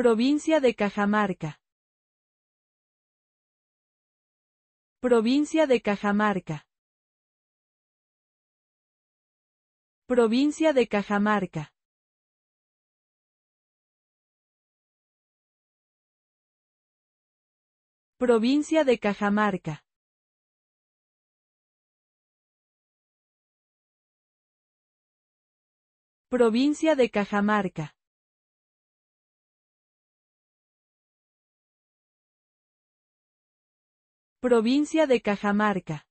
Provincia de Cajamarca. Provincia de Cajamarca. Provincia de Cajamarca. Provincia de Cajamarca. Provincia de Cajamarca. Provincia de Cajamarca.